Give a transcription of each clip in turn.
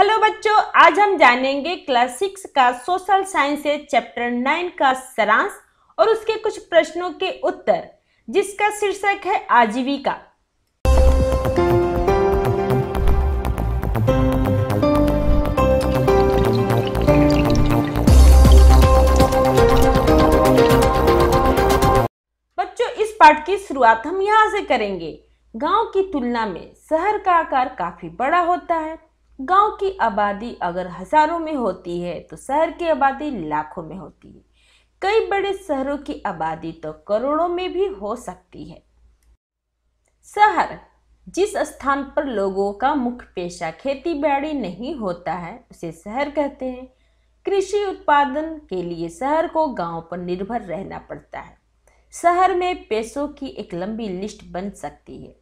Hello बच्चों आज हम जानेंगे क्लास सिक्स का सोशल साइंस चैप्टर नाइन का सारांश और उसके कुछ प्रश्नों के उत्तर जिसका शीर्षक है आजीविका बच्चों इस पाठ की शुरुआत हम यहां से करेंगे गांव की तुलना में शहर का आकार काफी बड़ा होता है गांव की आबादी अगर हजारों में होती है तो शहर की आबादी लाखों में होती है कई बड़े शहरों की आबादी तो करोड़ों में भी हो सकती है शहर जिस स्थान पर लोगों का मुख्य पेशा खेती बाड़ी नहीं होता है उसे शहर कहते हैं कृषि उत्पादन के लिए शहर को गांव पर निर्भर रहना पड़ता है शहर में पैसों की एक लंबी लिस्ट बन सकती है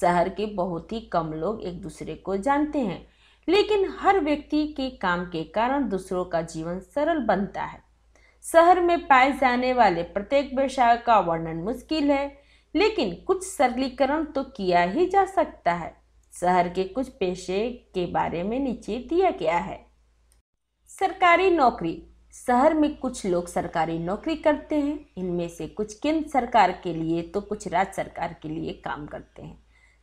शहर के बहुत ही कम लोग एक दूसरे को जानते हैं लेकिन हर व्यक्ति के काम के कारण दूसरों का जीवन सरल बनता है शहर में पाए जाने वाले प्रत्येक व्यवसाय का वर्णन मुश्किल है लेकिन कुछ सरलीकरण तो किया ही जा सकता है शहर के कुछ पेशे के बारे में नीचे दिया गया है सरकारी नौकरी शहर में कुछ लोग सरकारी नौकरी करते हैं इनमें से कुछ केंद्र सरकार के लिए तो कुछ राज्य सरकार के लिए काम करते हैं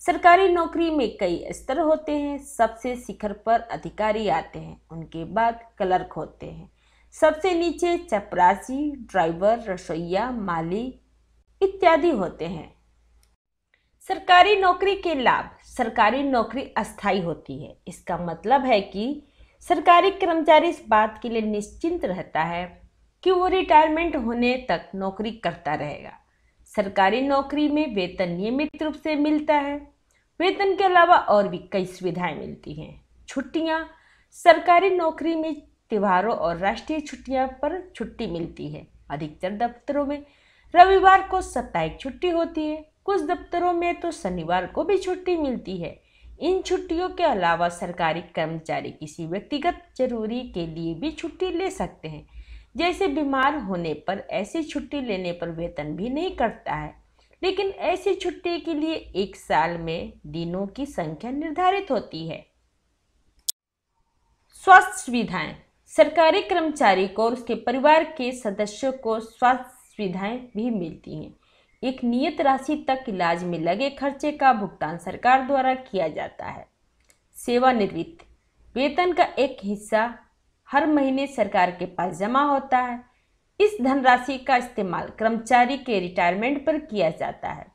सरकारी नौकरी में कई स्तर होते हैं सबसे शिखर पर अधिकारी आते हैं उनके बाद क्लर्क होते हैं सबसे नीचे चपरासी ड्राइवर रसोईया माली इत्यादि होते हैं सरकारी नौकरी के लाभ सरकारी नौकरी अस्थाई होती है इसका मतलब है कि सरकारी कर्मचारी इस बात के लिए निश्चिंत रहता है कि वो रिटायरमेंट होने तक नौकरी करता रहेगा सरकारी नौकरी में वेतन नियमित रूप से मिलता है वेतन के अलावा और भी कई सुविधाएं मिलती हैं छुट्टियाँ सरकारी नौकरी में त्योहारों और राष्ट्रीय छुट्टियां पर छुट्टी मिलती है अधिकतर दफ्तरों में रविवार को साप्ताहिक छुट्टी होती है कुछ दफ्तरों में तो शनिवार को भी छुट्टी मिलती है इन छुट्टियों के अलावा सरकारी कर्मचारी किसी व्यक्तिगत जरूरी के लिए भी छुट्टी ले सकते हैं जैसे बीमार होने पर ऐसी छुट्टी लेने पर वेतन भी नहीं कटता है लेकिन ऐसी छुट्टी के लिए एक साल में दिनों की संख्या निर्धारित होती है स्वास्थ्य सुविधाएं सरकारी कर्मचारी को और उसके परिवार के सदस्यों को स्वास्थ्य सुविधाएं भी मिलती हैं एक नियत राशि तक इलाज में लगे खर्चे का भुगतान सरकार द्वारा किया जाता है सेवानिवृत्त वेतन का एक हिस्सा हर महीने सरकार के पास जमा होता है इस धनराशि का इस्तेमाल कर्मचारी के रिटायरमेंट पर किया जाता है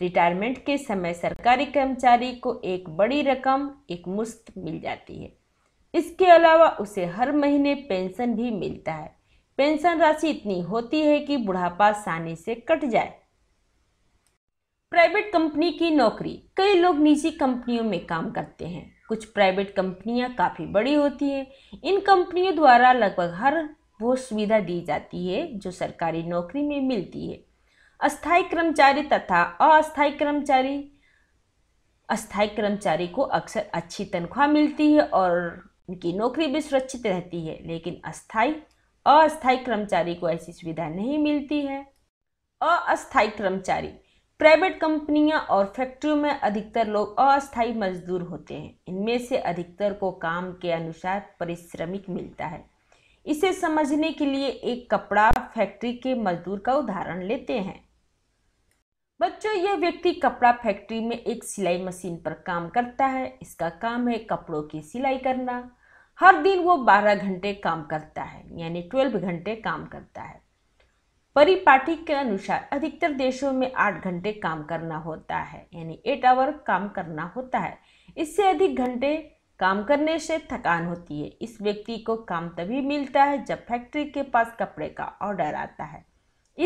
रिटायरमेंट के समय सरकारी कर्मचारी को एक बड़ी रकम एक मुश्त मिल जाती है इसके अलावा उसे हर महीने पेंशन भी मिलता है पेंशन राशि इतनी होती है कि बुढ़ापा आसानी से कट जाए प्राइवेट कंपनी की नौकरी कई लोग निजी कंपनियों में काम करते हैं कुछ प्राइवेट कंपनियां काफ़ी बड़ी होती हैं इन कंपनियों द्वारा लगभग हर वो सुविधा दी जाती है जो सरकारी नौकरी में मिलती है अस्थायी कर्मचारी तथा अस्थायी कर्मचारी अस्थायी कर्मचारी को अक्सर अच्छी तनख्वाह मिलती है और उनकी नौकरी भी सुरक्षित रहती है लेकिन अस्थाई अस्थायी कर्मचारी को ऐसी सुविधा नहीं मिलती है अस्थायी कर्मचारी प्राइवेट कंपनियां और फैक्ट्रियों में अधिकतर लोग अस्थायी मजदूर होते हैं इनमें से अधिकतर को काम के अनुसार परिश्रमिक मिलता है इसे समझने के लिए एक कपड़ा फैक्ट्री के मजदूर का उदाहरण लेते हैं बच्चों यह व्यक्ति कपड़ा फैक्ट्री में एक सिलाई मशीन पर काम करता है इसका काम है कपड़ों की सिलाई करना हर दिन वो 12 घंटे काम करता है यानी 12 घंटे काम करता है परिपाटी के अनुसार अधिकतर देशों में 8 घंटे काम करना होता है यानी 8 आवर काम करना होता है इससे अधिक घंटे काम करने से थकान होती है इस व्यक्ति को काम तभी मिलता है जब फैक्ट्री के पास कपड़े का ऑर्डर आता है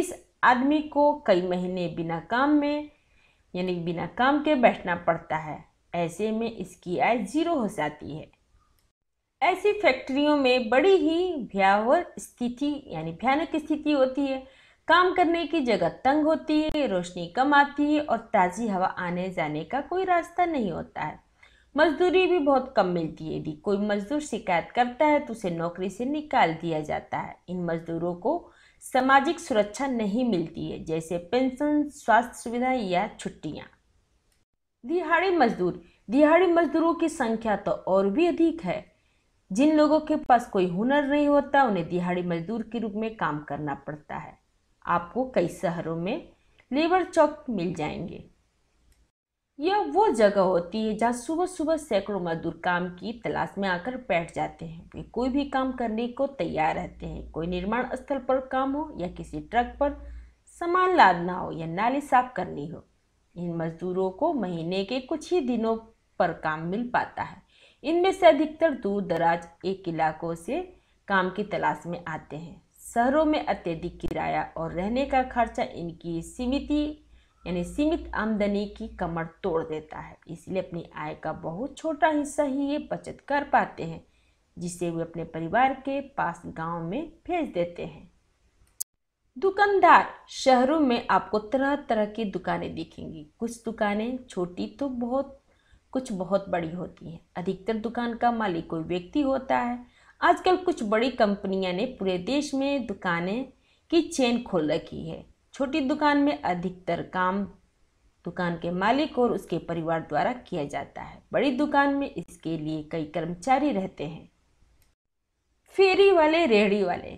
इस आदमी को कई महीने बिना काम में यानी बिना काम के बैठना पड़ता है ऐसे में इसकी आय जीरो हो जाती है ऐसी फैक्ट्रियों में बड़ी ही भयावह स्थिति यानी भयानक स्थिति होती है काम करने की जगह तंग होती है रोशनी कम आती है और ताज़ी हवा आने जाने का कोई रास्ता नहीं होता है मजदूरी भी बहुत कम मिलती है यदि कोई मजदूर शिकायत करता है तो उसे नौकरी से निकाल दिया जाता है इन मजदूरों को सामाजिक सुरक्षा नहीं मिलती है जैसे पेंशन स्वास्थ्य सुविधा या छुट्टियाँ दिहाड़ी मजदूर दिहाड़ी मजदूरों की संख्या तो और भी अधिक है जिन लोगों के पास कोई हुनर नहीं होता उन्हें दिहाड़ी मजदूर के रूप में काम करना पड़ता है आपको कई शहरों में लेबर चौक मिल जाएंगे यह वो जगह होती है जहाँ सुबह सुबह सैकड़ों मजदूर काम की तलाश में आकर बैठ जाते हैं वे कोई भी काम करने को तैयार रहते हैं कोई निर्माण स्थल पर काम हो या किसी ट्रक पर सामान लादना हो या नाली साफ करनी हो इन मजदूरों को महीने के कुछ ही दिनों पर काम मिल पाता है इनमें से अधिकतर दूर दराज एक इलाकों से काम की तलाश में आते हैं शहरों में अत्यधिक किराया और रहने का खर्चा इनकी सीमिति यानी सीमित आमदनी की कमर तोड़ देता है इसलिए अपनी आय का बहुत छोटा हिस्सा ही ये बचत कर पाते हैं जिसे वे अपने परिवार के पास गांव में भेज देते हैं दुकानदार शहरों में आपको तरह तरह की दुकानें दिखेंगी कुछ दुकानें छोटी तो बहुत कुछ बहुत बड़ी होती हैं अधिकतर दुकान का मालिक कोई व्यक्ति होता है आजकल कुछ बड़ी कंपनियां ने पूरे देश में दुकानें की चेन खोल रखी है छोटी दुकान में अधिकतर काम दुकान के मालिक और उसके परिवार द्वारा किया जाता है बड़ी दुकान में इसके लिए कई कर्मचारी रहते हैं फेरी वाले रेहड़ी वाले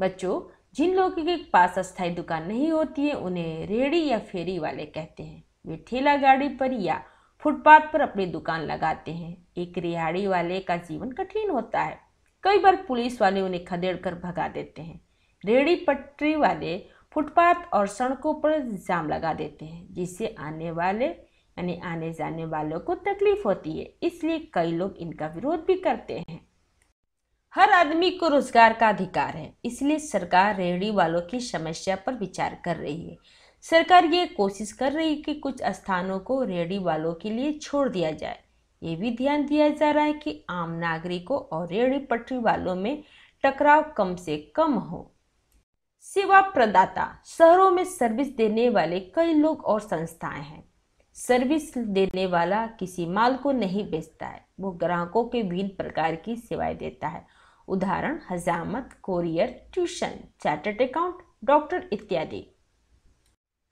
बच्चों जिन लोगों के पास अस्थायी दुकान नहीं होती है उन्हें रेहड़ी या फेरी वाले कहते हैं वे ठेला गाड़ी पर या फुटपाथ पर अपनी दुकान लगाते हैं एक रिहाड़ी वाले का जीवन कठिन होता है कई बार पुलिस वाले उन्हें खदेड़ कर भगा देते हैं रेहड़ी पटरी वाले फुटपाथ और सड़कों पर जाम लगा देते हैं जिससे आने वाले यानी आने जाने वालों को तकलीफ होती है इसलिए कई लोग इनका विरोध भी करते हैं हर आदमी को रोजगार का अधिकार है इसलिए सरकार रेहड़ी वालों की समस्या पर विचार कर रही है सरकार ये कोशिश कर रही है कि कुछ स्थानों को रेहड़ी वालों के लिए छोड़ दिया जाए ये भी ध्यान दिया जा रहा है कि आम नागरिकों और रेहड़ी पटरी वालों में टकराव कम से कम हो सेवा प्रदाता शहरों में सर्विस देने वाले कई लोग और संस्थाएं हैं सर्विस देने वाला किसी माल को नहीं बेचता है वो ग्राहकों के विभिन्न प्रकार की सेवाएं देता है उदाहरण हजामत courier tuition chartered account doctor इत्यादि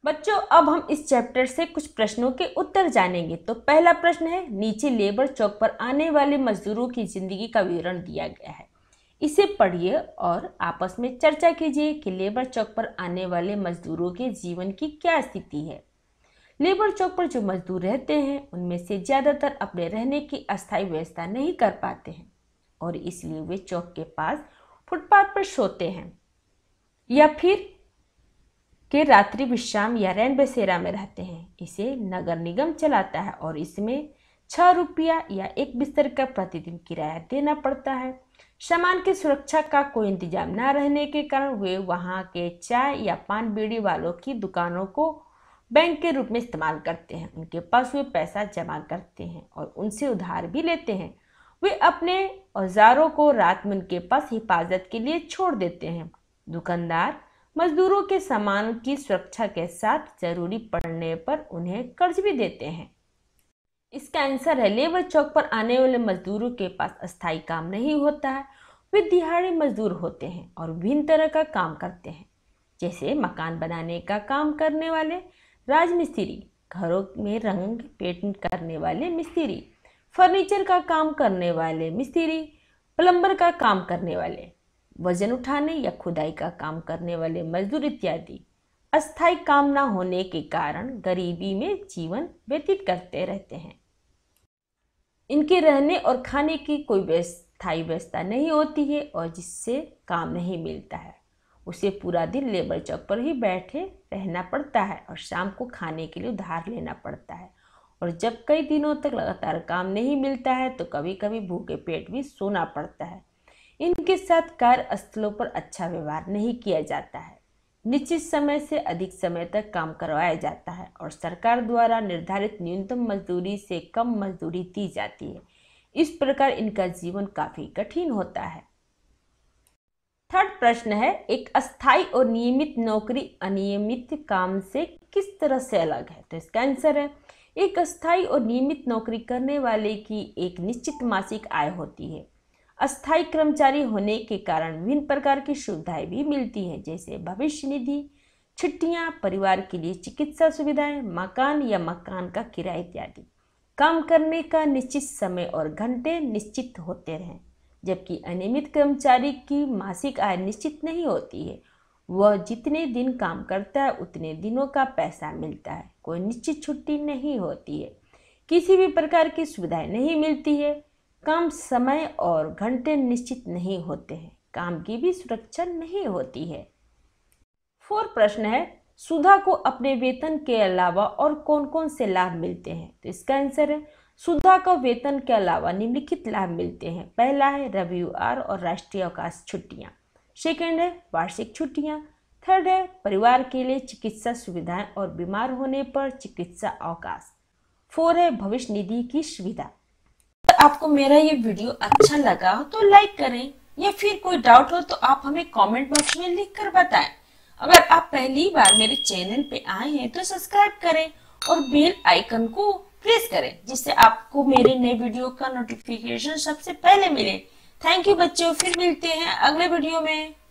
बच्चों अब हम इस चैप्टर से कुछ प्रश्नों के उत्तर जानेंगे तो पहला प्रश्न है नीचे लेबर चौक पर आने वाले मजदूरों की जिंदगी का विवरण दिया गया है इसे पढ़िए और आपस में चर्चा कीजिए कि लेबर चौक पर आने वाले मजदूरों के जीवन की क्या स्थिति है लेबर चौक पर जो मजदूर रहते हैं उनमें से ज़्यादातर अपने रहने की अस्थायी व्यवस्था नहीं कर पाते हैं और इसलिए वे चौक के पास फुटपाथ पर सोते हैं या फिर के रात्रि विश्राम या रैन बसेरा में रहते हैं इसे नगर निगम चलाता है और इसमें छः रुपया या एक बिस्तर का प्रतिदिन किराया देना पड़ता है सामान की सुरक्षा का कोई इंतजाम न रहने के कारण वे वहाँ के चाय या पान बीड़ी वालों की दुकानों को बैंक के रूप में इस्तेमाल करते हैं उनके पास वे पैसा जमा करते हैं और उनसे उधार भी लेते हैं वे अपने औजारों को रात में उनके पास हिफाजत के लिए छोड़ देते हैं दुकानदार मजदूरों के सामान की सुरक्षा के साथ जरूरी पड़ने पर उन्हें कर्ज भी देते हैं इसका आंसर है लेबर चौक पर आने वाले मजदूरों के पास अस्थायी काम नहीं होता है वे दिहाड़ी मजदूर होते हैं और विभिन्न तरह का काम करते हैं जैसे मकान बनाने का काम करने वाले राजमिस्त्री घरों में रंग पेंट करने वाले मिस्त्री फर्नीचर का काम करने वाले मिस्त्री प्लम्बर का काम करने वाले वजन उठाने या खुदाई का काम करने वाले मजदूर इत्यादि अस्थायी काम न होने के कारण गरीबी में जीवन व्यतीत करते रहते हैं इनके रहने और खाने की कोई स्थायी व्यवस्था नहीं होती है और जिससे काम नहीं मिलता है उसे पूरा दिन लेबर चौक पर ही बैठे रहना पड़ता है और शाम को खाने के लिए उधार लेना पड़ता है और जब कई दिनों तक लगातार काम नहीं मिलता है तो कभी कभी भूखे पेट भी सोना पड़ता है इनके साथ कार्यस्थलों पर अच्छा व्यवहार नहीं किया जाता है निश्चित समय से अधिक समय तक काम करवाया जाता है और सरकार द्वारा निर्धारित न्यूनतम मजदूरी से कम मजदूरी दी जाती है इस प्रकार इनका जीवन काफी कठिन होता है थर्ड प्रश्न है एक अस्थाई और नियमित नौकरी अनियमित काम से किस तरह से अलग है तो इसका आंसर है एक अस्थाई और नियमित नौकरी करने वाले की एक निश्चित मासिक आय होती है अस्थायी कर्मचारी होने के कारण विभिन्न प्रकार की सुविधाएं भी मिलती हैं जैसे भविष्य निधि छुट्टियां परिवार के लिए चिकित्सा सुविधाएं मकान या मकान का किराया इत्यादि काम करने का निश्चित समय और घंटे निश्चित होते रहें जबकि अनियमित कर्मचारी की मासिक आय निश्चित नहीं होती है वह जितने दिन काम करता है उतने दिनों का पैसा मिलता है कोई निश्चित छुट्टी नहीं होती है किसी भी प्रकार की सुविधाएं नहीं मिलती है काम समय और घंटे निश्चित नहीं होते हैं काम की भी सुरक्षा नहीं होती है फोर प्रश्न है सुधा को अपने वेतन के अलावा और कौन कौन से लाभ मिलते हैं तो इसका आंसर है सुधा को वेतन के अलावा निम्नलिखित लाभ मिलते हैं पहला है रविवार और राष्ट्रीय अवकाश छुट्टियाँ सेकेंड है वार्षिक छुट्टियाँ थर्ड है परिवार के लिए चिकित्सा सुविधाएं और बीमार होने पर चिकित्सा अवकाश फोर है भविष्य निधि की सुविधा आपको मेरा ये वीडियो अच्छा लगा हो तो लाइक करें या फिर कोई डाउट हो तो आप हमें कमेंट बॉक्स में लिखकर बताएं। अगर आप पहली बार मेरे चैनल पे आए हैं तो सब्सक्राइब करें और बेल आइकन को प्रेस करें जिससे आपको मेरे नए वीडियो का नोटिफिकेशन सबसे पहले मिले थैंक यू बच्चों फिर मिलते हैं अगले वीडियो में